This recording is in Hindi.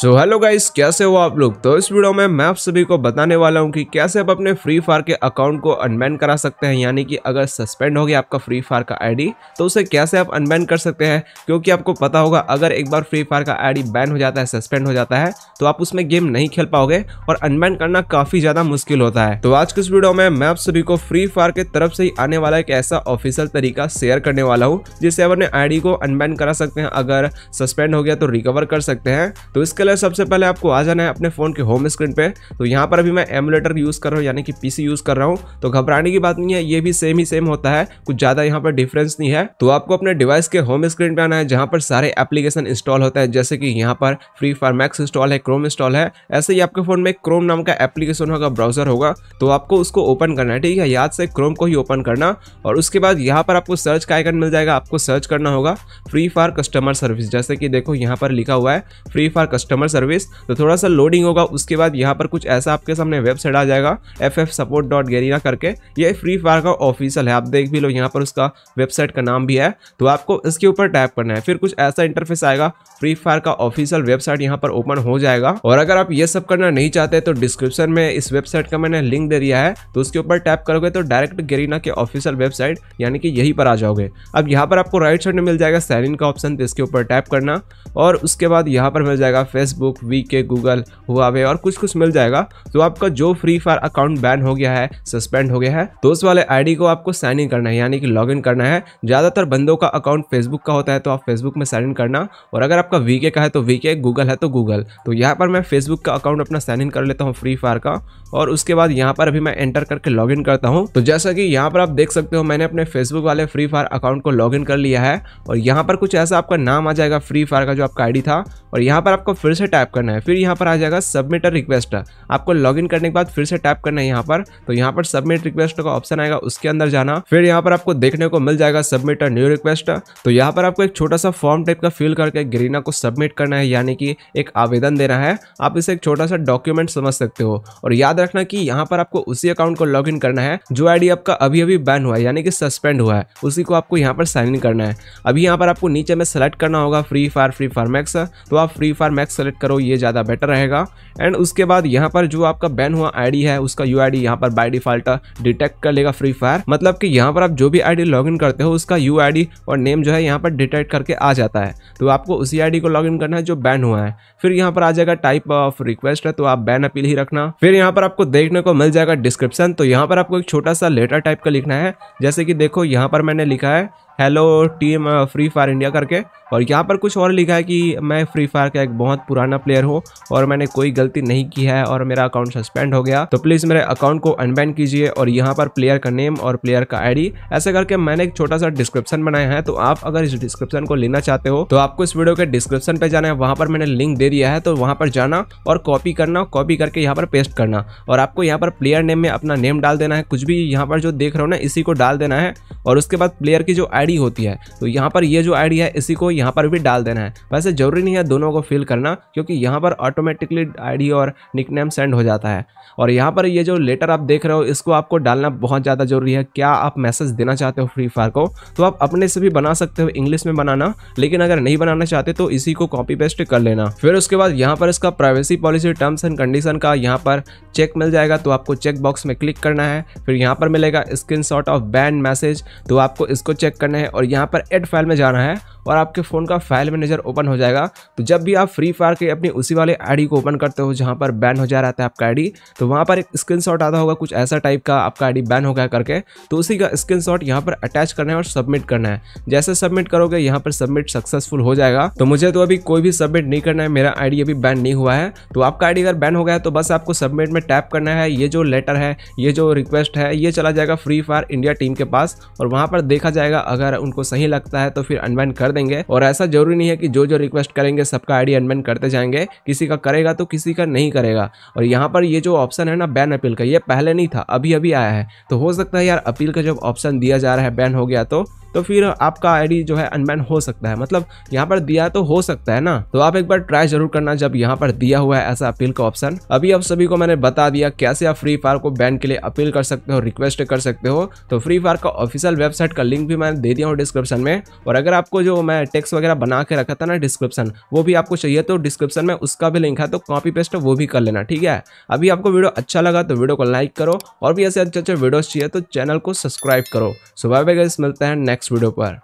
सो हेलो गाइस कैसे हो आप लोग तो इस वीडियो में मैं आप सभी को बताने वाला हूं कि कैसे आप अपने फ्री फायर के अकाउंट को अनबैन करा सकते हैं यानी कि अगर सस्पेंड हो गया आपका फ्री फायर का आईडी तो उसे कैसे आप अनबैन कर सकते हैं क्योंकि आपको पता होगा अगर एक बार फ्री फायर का आईडी बैन हो जाता है सस्पेंड हो जाता है तो आप उसमें गेम नहीं खेल पाओगे और अनबैन करना काफ़ी ज़्यादा मुश्किल होता है तो आज के इस वीडियो में मैं आप सभी को फ्री फायर के तरफ से ही आने वाला एक ऐसा ऑफिशियल तरीका शेयर करने वाला हूँ जिससे आप अपने आई को अनबैन करा सकते हैं अगर सस्पेंड हो गया तो रिकवर कर सकते हैं तो इसके लिए सबसे पहले आपको आ जाना है अपने फ़ोन के होम स्क्रीन पे तो यहाँ पर अभी मैं एमुलेटर यूज़ कर रहा हूँ यानी कि पीसी यूज़ कर रहा हूँ तो घबराने की बात नहीं है ये भी सेम ही सेम होता है कुछ ज़्यादा यहाँ पर डिफरेंस नहीं है तो आपको अपने डिवाइस के होम स्क्रीन पर आना है जहाँ पर सारे एप्लीकेशन इंस्टॉल होता है जैसे कि यहाँ पर फ्री फायर मैक्स इंस्टॉल है क्रोम इंस्टॉल है ऐसे ही आपके फ़ोन में क्रोम नाम का एप्लीकेशन होगा ब्राउजर होगा तो आपको उसको ओपन करना है ठीक है याद से क्रोम को ही ओपन करना और उसके बाद यहाँ पर आपको सर्च का आइकन मिल जाएगा आपको सर्च करना होगा फ्री फायर कस्टमर सर्विस जैसे कि देखो यहाँ पर लिखा हुआ है Free Fire customer customer service तो थोड़ा सा लोडिंग होगा उसके बाद यहाँ पर कुछ ऐसा आपके सामने वेबसाइट आ जाएगा F F support dot Garena करके ये फ्री फायर का ऑफिशियल है आप देख भी लो यहाँ पर उसका वेबसाइट का नाम भी है तो आपको इसके ऊपर टैप करना है फिर कुछ ऐसा इंटरफेस आएगा फ्री फायर का ऑफिशियल वेबसाइट यहाँ पर ओपन हो जाएगा और अगर आप ये सब करना नहीं चाहते तो डिस्क्रिप्शन में इस वेबसाइट का मैंने लिंक दे दिया है तो उसके ऊपर टैप करोगे तो डायरेक्ट गेरीना के ऑफिशियल वेबसाइट यानी कि यहीं पर आ जाओगे अब यहाँ पर आपको राइट साइड में मिल जाएगा साइन इन का ऑप्शन तो इसके ऊपर टैप करना और उसके बाद यहाँ पर मिल जाएगा Facebook V K Google Huawei और कुछ कुछ मिल जाएगा तो आपका जो फ्री फायर अकाउंट बैन हो गया है सस्पेंड हो गया है तो उस वाले आईडी को आपको साइन इन करना है यानी कि लॉग इन करना है ज़्यादातर बंदों का अकाउंट फेसबुक का होता है तो आप फेसबुक में साइन इन करना और अगर आपका वी का है तो वी गूगल है तो गूगल तो यहाँ पर मैं फेसबुक का अकाउंट अपना साइन इन कर लेता हूँ फ्री फायर का और उसके बाद यहाँ पर अभी मैं एंटर करके लॉग इन करता हूँ तो जैसा कि यहाँ पर आप देख सकते हो मैंने अपने फेसबुक वाले फ्री फायर अकाउंट को लॉग इन कर लिया है और यहाँ पर कुछ ऐसा आपका नाम आ जाएगा फ्री फायर का जो आपका आईडी था और यहाँ पर आपको फिर से टैप करना है फिर यहाँ पर आ जाएगा सबमिट अ रिक्वेस्ट आपको लॉग करने के बाद फिर से टैप करना है यहाँ पर तो यहाँ पर सबमिट रिक्वेस्ट का ऑप्शन आएगा उसके अंदर जाना फिर यहाँ पर आपको देखने को मिल जाएगा सबमिट अ न्यू रिक्वेस्ट तो यहाँ पर आपको एक छोटा सा फॉर्म टाइप का फिल करके ग्रीना को सबमिट करना है यानी कि एक आवेदन देना है आप इसे एक छोटा सा डॉक्यूमेंट समझ सकते हो और याद रखना कि यहाँ पर आपको उसी अकाउंट को लॉग करना है जो आई आपका अभी अभी बैन हुआ है यानी कि सस्पेंड हुआ है उसी को आपको यहाँ पर साइन इन करना है अभी यहाँ पर आपको नीचे में सेलेक्ट करना होगा free fire free fire max तो आप फ्री फायर मैक्स सेलेक्ट करो ये ज़्यादा बेटर रहेगा एंड उसके बाद यहाँ पर जो आपका बैन हुआ आईडी है उसका यू आई यहाँ पर बाई डिफॉल्ट डिटेक्ट कर लेगा फ्री फायर मतलब कि यहाँ पर आप जो भी आईडी लॉगिन करते हो उसका यू आई और नेम जो है यहाँ पर डिटेक्ट करके आ जाता है तो आपको उसी डी को लॉगिन करना है जो बैन हुआ है फिर यहाँ पर आ जाएगा टाइप ऑफ रिक्वेस्ट है तो आप बैन अपील ही रखना फिर यहाँ पर आपको देखने को मिल जाएगा डिस्क्रिप्शन तो यहाँ पर आपको एक छोटा सा लेटर टाइप का लिखना है जैसे कि देखो यहाँ पर मैंने लिखा है hello team free fire India करके और यहाँ पर कुछ और लिखा है कि मैं फ्री फायर का एक बहुत पुराना प्लेयर हूँ और मैंने कोई गलती नहीं की है और मेरा अकाउंट सस्पेंड हो गया तो प्लीज़ मेरे अकाउंट को अनबैन कीजिए और यहाँ पर प्लेयर का नेम और प्लेयर का आईडी ऐसा करके मैंने एक छोटा सा डिस्क्रिप्शन बनाया है तो आप अगर इस डिस्क्रिप्शन को लेना चाहते हो तो आपको इस वीडियो के डिस्क्रिप्शन पे जाना है वहाँ पर मैंने लिंक दे दिया है तो वहाँ पर जाना और कॉपी करना कॉपी करके यहाँ पर पेस्ट करना और आपको यहाँ पर प्लेयर नेम में अपना नेम डाल देना है कुछ भी यहाँ पर जो देख रहे हो ना इसी को डाल देना है और उसके बाद प्लेयर की जो आई आईडी होती है तो यहाँ पर ये जो आईडी है इसी को यहाँ पर भी डाल देना है वैसे ज़रूरी नहीं है दोनों को फिल करना क्योंकि यहाँ पर ऑटोमेटिकली आईडी और निकनेम सेंड हो जाता है और यहाँ पर ये जो लेटर आप देख रहे हो इसको आपको डालना बहुत ज़्यादा ज़रूरी है क्या आप मैसेज देना चाहते हो फ्री फायर को तो आप अपने से भी बना सकते हो इंग्लिश में बनाना लेकिन अगर नहीं बनाना चाहते तो इसी को कॉपी पेस्ट कर लेना फिर उसके बाद यहाँ पर इसका privacy policy terms and condition का यहाँ पर चेक मिल जाएगा तो आपको चेक बॉक्स में क्लिक करना है फिर यहाँ पर मिलेगा स्क्रीन ऑफ बैंड मैसेज तो आपको इसको चेक करना है है और यहाँ पर एड फाइल में जाना है और आपके फ़ोन का फाइल मैनेजर ओपन हो जाएगा तो जब भी आप फ्री फायर के अपनी उसी वाले आई को ओपन करते हो जहाँ पर बैन हो जा रहा था आपका आई तो वहाँ पर एक स्क्रीन आता होगा कुछ ऐसा टाइप का आपका आई बैन हो गया करके तो उसी का स्क्रीन शॉट यहाँ पर अटैच करना है और सबमिट करना है जैसे सबमिट करोगे यहाँ पर सबमिट सक्सेसफुल हो जाएगा तो मुझे तो अभी कोई भी सबमिट नहीं करना है मेरा आईडी अभी बैन नहीं हुआ है तो आपका आईडी अगर बैन हो गया तो बस आपको सबमिट में टैप करना है ये जो लेटर है ये जो रिक्वेस्ट है ये चला जाएगा फ्री फायर इंडिया टीम के पास और वहाँ पर देखा जाएगा अगर उनको सही लगता है तो फिर अनबैन कर देंगे और ऐसा जरूरी नहीं है कि जो जो रिक्वेस्ट करेंगे सबका आईडी डी करते जाएंगे किसी का करेगा तो किसी का नहीं करेगा और यहाँ पर ये जो ऑप्शन है ना बैन अपील का ये पहले नहीं था अभी अभी आया है तो हो सकता है यार अपील का जब ऑप्शन दिया जा रहा है बैन हो गया तो तो फिर आपका आईडी जो है अनबैन हो सकता है मतलब यहाँ पर दिया तो हो सकता है ना तो आप एक बार ट्राई जरूर करना जब यहाँ पर दिया हुआ है ऐसा अपील का ऑप्शन अभी आप सभी को मैंने बता दिया कैसे आप फ्री फायर को बैन के लिए अपील कर सकते हो रिक्वेस्ट कर सकते हो तो फ्री फायर का ऑफिशियल वेबसाइट का लिंक भी मैंने दे दिया हूँ डिस्क्रिप्शन में और अगर आपको जो मैं टेक्स वगैरह बना के रखा था ना डिस्क्रिप्शन वो भी आपको चाहिए तो डिस्क्रिप्शन में उसका भी लिंक है तो कॉपी पेस्ट वो भी कर लेना ठीक है अभी आपको वीडियो अच्छा लगा तो वीडियो को लाइक करो और भी ऐसे अच्छे अच्छे वीडियो चाहिए तो चैनल को सब्सक्राइब करो सुबह मिलते हैं नेक्स्ट नेक्स्ट वीडियो पर